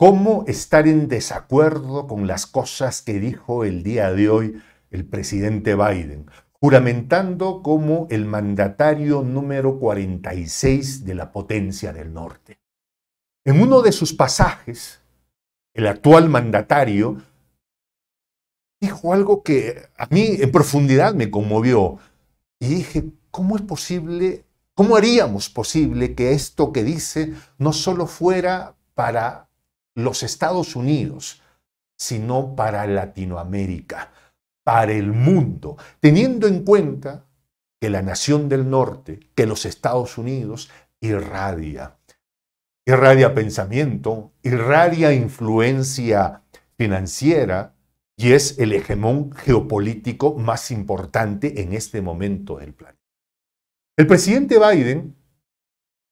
¿Cómo estar en desacuerdo con las cosas que dijo el día de hoy el presidente Biden, juramentando como el mandatario número 46 de la potencia del norte? En uno de sus pasajes, el actual mandatario dijo algo que a mí en profundidad me conmovió y dije, ¿cómo es posible, cómo haríamos posible que esto que dice no solo fuera para los Estados Unidos, sino para Latinoamérica, para el mundo, teniendo en cuenta que la nación del norte, que los Estados Unidos, irradia. Irradia pensamiento, irradia influencia financiera y es el hegemón geopolítico más importante en este momento del planeta. El presidente Biden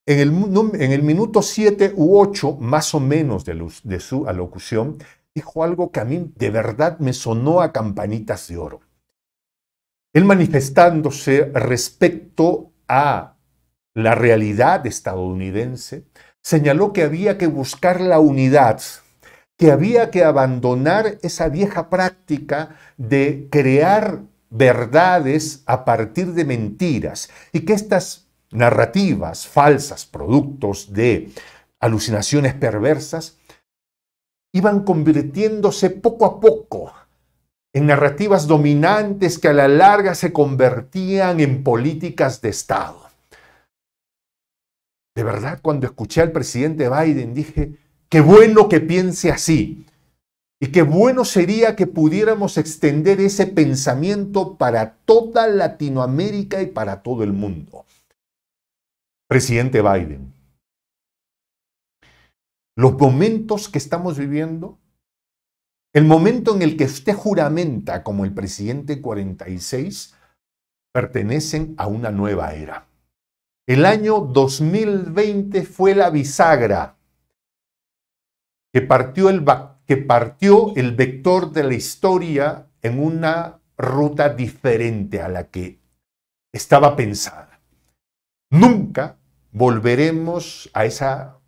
en el, minuto 7 u 8, más o menos, de, de su alocución, dijo algo que a mí de verdad me sonó a campanitas de oro. Él manifestándose respecto a la realidad estadounidense, señaló que había que buscar la unidad, que había que abandonar esa vieja práctica de crear verdades a partir de mentiras y que estas narrativas falsas, productos de alucinaciones perversas, iban convirtiéndose poco a poco en narrativas dominantes que a la larga se convertían en políticas de Estado. De verdad, cuando escuché al presidente Biden dije, qué bueno que piense así. Y qué bueno sería que pudiéramos extender ese pensamiento para toda Latinoamérica y para todo el mundo presidente Biden. Los momentos que estamos viviendo, el momento en el que usted juramenta como el presidente 46, pertenecen a una nueva era. El año 2020 fue la bisagra que partió el, que partió el vector de la historia en una ruta diferente a la que estaba pensada. Nunca volveremos a esa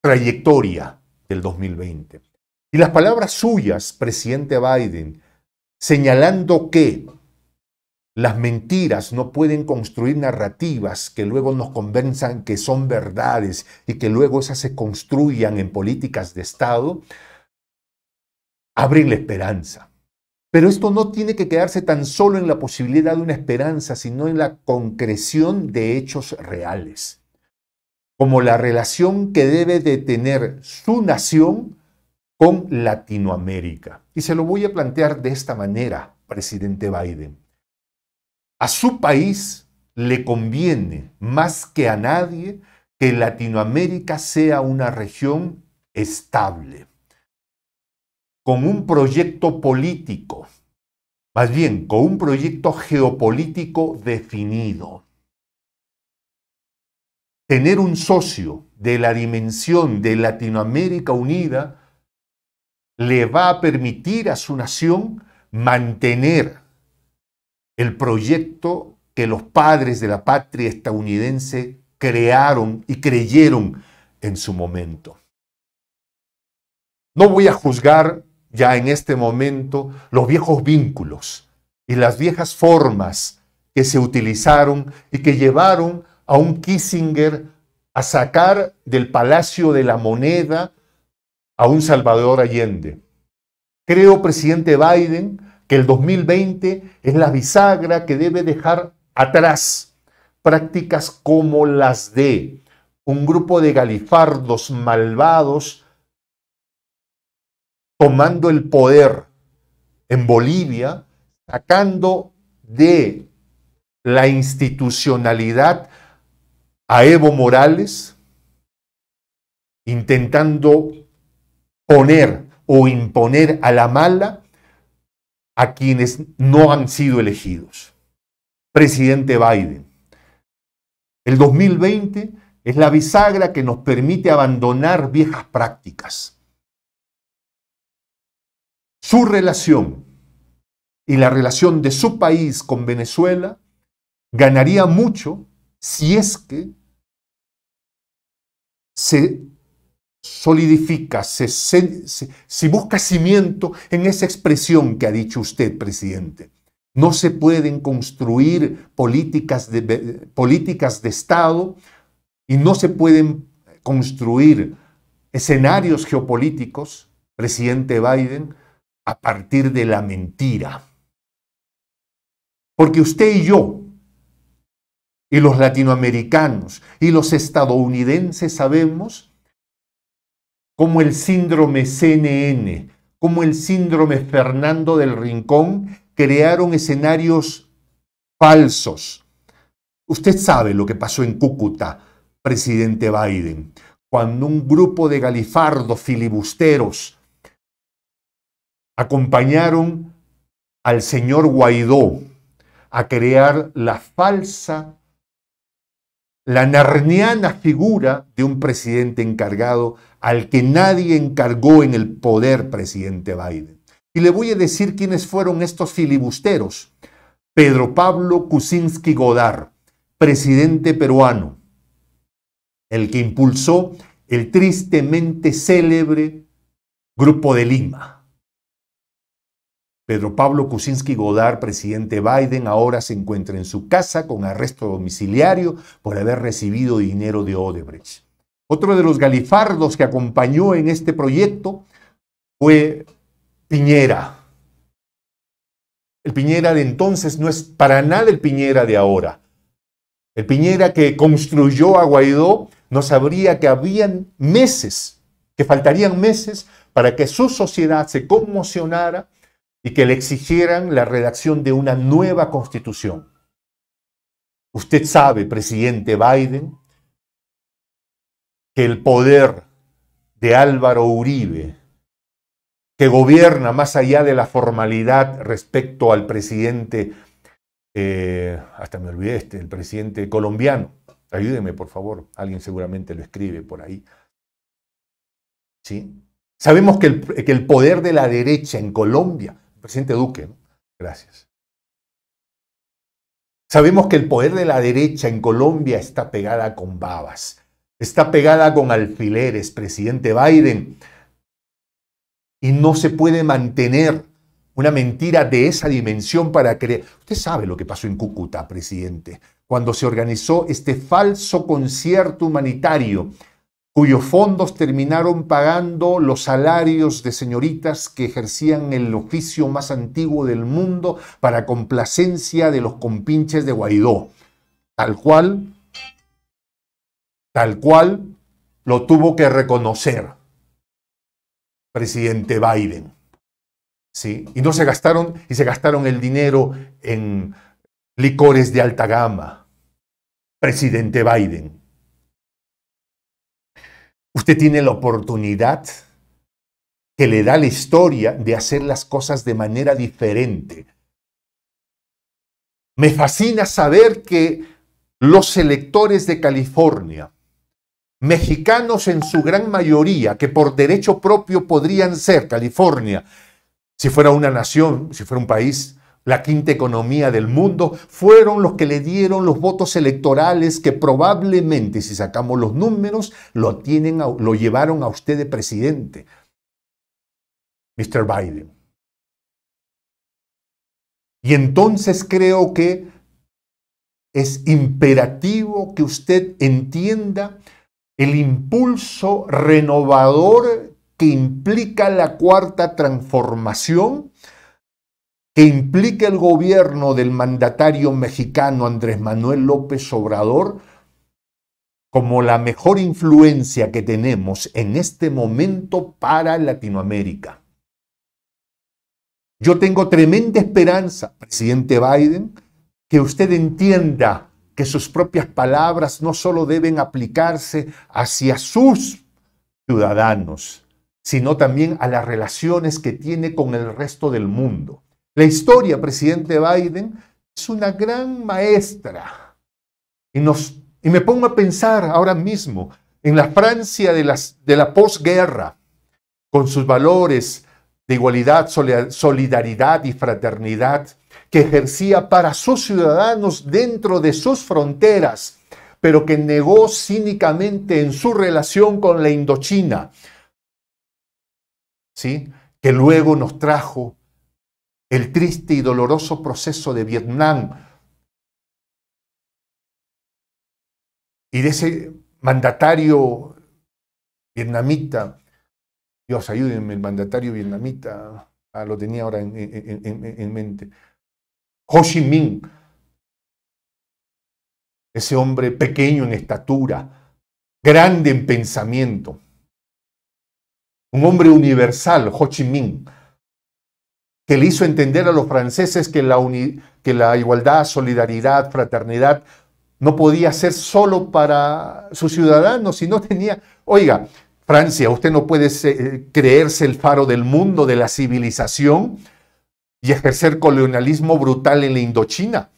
trayectoria del 2020. Y las palabras suyas, presidente Biden, señalando que las mentiras no pueden construir narrativas que luego nos convenzan que son verdades y que luego esas se construyan en políticas de Estado, abren la esperanza. Pero esto no tiene que quedarse tan solo en la posibilidad de una esperanza, sino en la concreción de hechos reales, como la relación que debe de tener su nación con Latinoamérica. Y se lo voy a plantear de esta manera, presidente Biden. A su país le conviene más que a nadie que Latinoamérica sea una región estable con un proyecto político, más bien con un proyecto geopolítico definido. Tener un socio de la dimensión de Latinoamérica Unida le va a permitir a su nación mantener el proyecto que los padres de la patria estadounidense crearon y creyeron en su momento. No voy a juzgar ya en este momento los viejos vínculos y las viejas formas que se utilizaron y que llevaron a un Kissinger a sacar del Palacio de la Moneda a un Salvador Allende. Creo, presidente Biden, que el 2020 es la bisagra que debe dejar atrás prácticas como las de un grupo de galifardos malvados tomando el poder en Bolivia, sacando de la institucionalidad a Evo Morales, intentando poner o imponer a la mala a quienes no han sido elegidos. Presidente Biden, el 2020 es la bisagra que nos permite abandonar viejas prácticas su relación y la relación de su país con Venezuela ganaría mucho si es que se solidifica, se, si busca cimiento en esa expresión que ha dicho usted, presidente. No se pueden construir políticas políticas de Estado y no se pueden construir escenarios geopolíticos, presidente Biden, a partir de la mentira. Porque usted y yo, y los latinoamericanos, y los estadounidenses sabemos cómo el síndrome CNN, cómo el síndrome Fernando del Rincón crearon escenarios falsos. Usted sabe lo que pasó en Cúcuta, presidente Biden, cuando un grupo de galifardos filibusteros acompañaron al señor Guaidó a crear la falsa, la narniana figura de un presidente encargado al que nadie encargó en el poder presidente Biden. Y le voy a decir quiénes fueron estos filibusteros. Pedro Pablo Kuczynski Godard, presidente peruano, el que impulsó el tristemente célebre Grupo de Lima Pedro Pablo Kuczynski Godard, presidente Biden, ahora se encuentra en su casa con arresto domiciliario por haber recibido dinero de Odebrecht. Otro de los galifardos que acompañó en este proyecto fue Piñera. El Piñera de entonces no es para nada el Piñera de ahora. El Piñera que construyó a Guaidó no sabría que habían meses, que faltarían meses para que su sociedad se conmocionara y que le exigieran la redacción de una nueva constitución. Usted sabe, presidente Biden, que el poder de Álvaro Uribe, que gobierna más allá de la formalidad respecto al presidente, eh, hasta me olvidé este, el presidente colombiano, ayúdeme por favor, alguien seguramente lo escribe por ahí. ¿Sí? Sabemos que el poder de la derecha en Colombia presidente Duque. Gracias. Sabemos que el poder de la derecha en Colombia está pegada con babas, está pegada con alfileres, presidente Biden. Y no se puede mantener una mentira de esa dimensión para creer. Usted sabe lo que pasó en Cúcuta, presidente, cuando se organizó este falso concierto humanitario cuyos fondos terminaron pagando los salarios de señoritas que ejercían el oficio más antiguo del mundo para complacencia de los compinches de Guaidó. Tal cual, tal cual lo tuvo que reconocer presidente Biden. ¿Sí? Y no se gastaron, y se gastaron el dinero en licores de alta gama. Presidente Biden. Usted tiene la oportunidad que le da la historia de hacer las cosas de manera diferente. Me fascina saber que los electores de California, mexicanos en su gran mayoría, que por derecho propio podrían ser California, si fuera una nación, si fuera un país, la quinta economía del mundo, fueron los que le dieron los votos electorales que probablemente, si sacamos los números, lo, tienen, lo llevaron a usted de presidente, Mr. Biden. Y entonces creo que es imperativo que usted entienda el impulso renovador que implica la cuarta transformación que implica el gobierno del mandatario mexicano Andrés Manuel López Obrador como la mejor influencia que tenemos en este momento para Latinoamérica. Yo tengo tremenda esperanza, presidente Biden, que usted entienda que sus propias palabras no solo deben aplicarse hacia sus ciudadanos, sino también a las relaciones que tiene con el resto del mundo. La historia, presidente Biden, es una gran maestra. Y, me pongo a pensar ahora mismo en la Francia de, la posguerra, con sus valores de igualdad, solidaridad y fraternidad que ejercía para sus ciudadanos dentro de sus fronteras, pero que negó cínicamente en su relación con la Indochina, ¿sí? que luego nos trajo el triste y doloroso proceso de Vietnam y de ese mandatario vietnamita, Dios ayúdenme, el mandatario vietnamita, ah, lo tenía ahora en, en mente, Ho Chi Minh, ese hombre pequeño en estatura, grande en pensamiento, un hombre universal, Ho Chi Minh, que le hizo entender a los franceses que la, igualdad, solidaridad, fraternidad no podía ser solo para sus ciudadanos, sino tenía, oiga, Francia, usted no puede eh, creerse el faro del mundo, de la civilización y ejercer colonialismo brutal en la Indochina.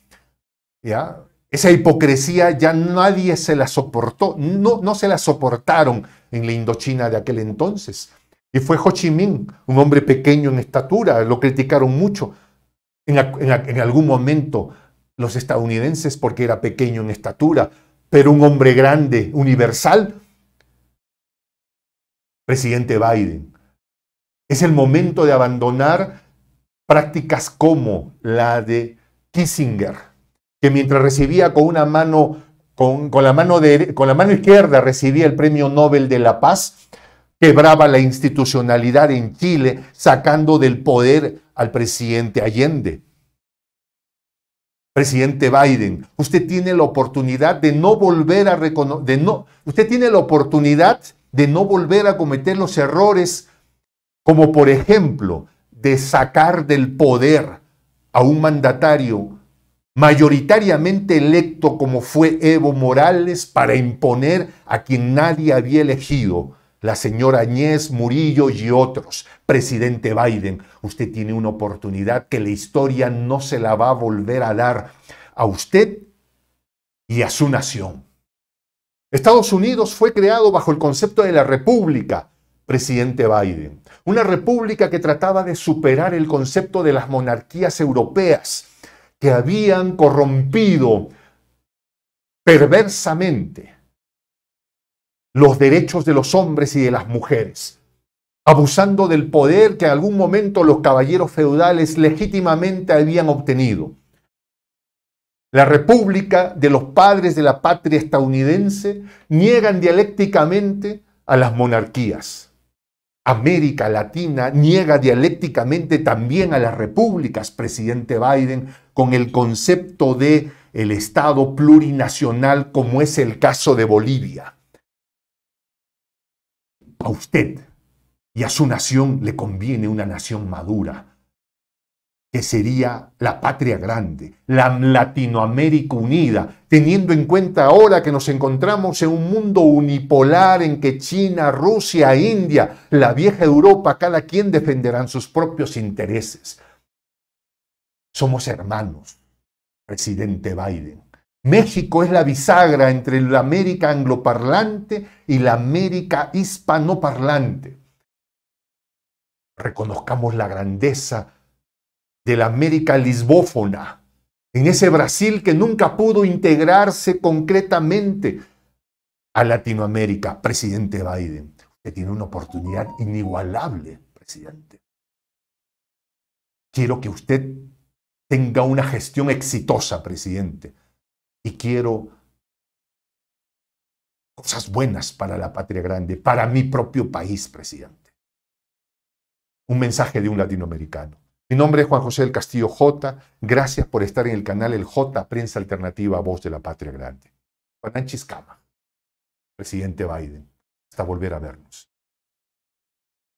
¿Ya? Esa hipocresía ya nadie se la soportó, no, no se la soportaron en la Indochina de aquel entonces. Y fue Ho Chi Minh, un hombre pequeño en estatura, lo criticaron mucho en, algún momento los estadounidenses porque era pequeño en estatura, pero un hombre grande, universal. Presidente Biden, es el momento de abandonar prácticas como la de Kissinger, que mientras recibía con una mano, la, mano con la mano izquierda recibía el premio Nobel de la Paz, quebraba la institucionalidad en Chile, sacando del poder al presidente Allende. Presidente Biden, usted tiene la oportunidad de no volver a usted tiene la oportunidad de no volver a cometer los errores como por ejemplo de sacar del poder a un mandatario mayoritariamente electo como fue Evo Morales para imponer a quien nadie había elegido la señora Añez, Murillo y otros. Presidente Biden, usted tiene una oportunidad que la historia no se la va a volver a dar a usted y a su nación. Estados Unidos fue creado bajo el concepto de la república, presidente Biden. Una república que trataba de superar el concepto de las monarquías europeas que habían corrompido perversamente los derechos de los hombres y de las mujeres, abusando del poder que en algún momento los caballeros feudales legítimamente habían obtenido. La República de los Padres de la Patria estadounidense niegan dialécticamente a las monarquías. América Latina niega dialécticamente también a las repúblicas, presidente Biden, con el concepto de el Estado plurinacional como es el caso de Bolivia. A usted y a su nación le conviene una nación madura, que sería la patria grande, la Latinoamérica unida, teniendo en cuenta ahora que nos encontramos en un mundo unipolar en que China, Rusia, India, la vieja Europa, cada quien defenderán sus propios intereses. Somos hermanos, presidente Biden. México es la bisagra entre la América angloparlante y la América hispanoparlante. Reconozcamos la grandeza de la América lisbófona, en ese Brasil que nunca pudo integrarse concretamente a Latinoamérica. Presidente Biden, usted tiene una oportunidad inigualable, presidente. Quiero que usted tenga una gestión exitosa, presidente y quiero cosas buenas para la patria grande, para mi propio país, presidente. Un mensaje de un latinoamericano. Mi nombre es Juan José del Castillo J. Gracias por estar en el canal El J, Prensa Alternativa, Voz de la Patria Grande. Juan Cama, presidente Biden. Hasta volver a vernos.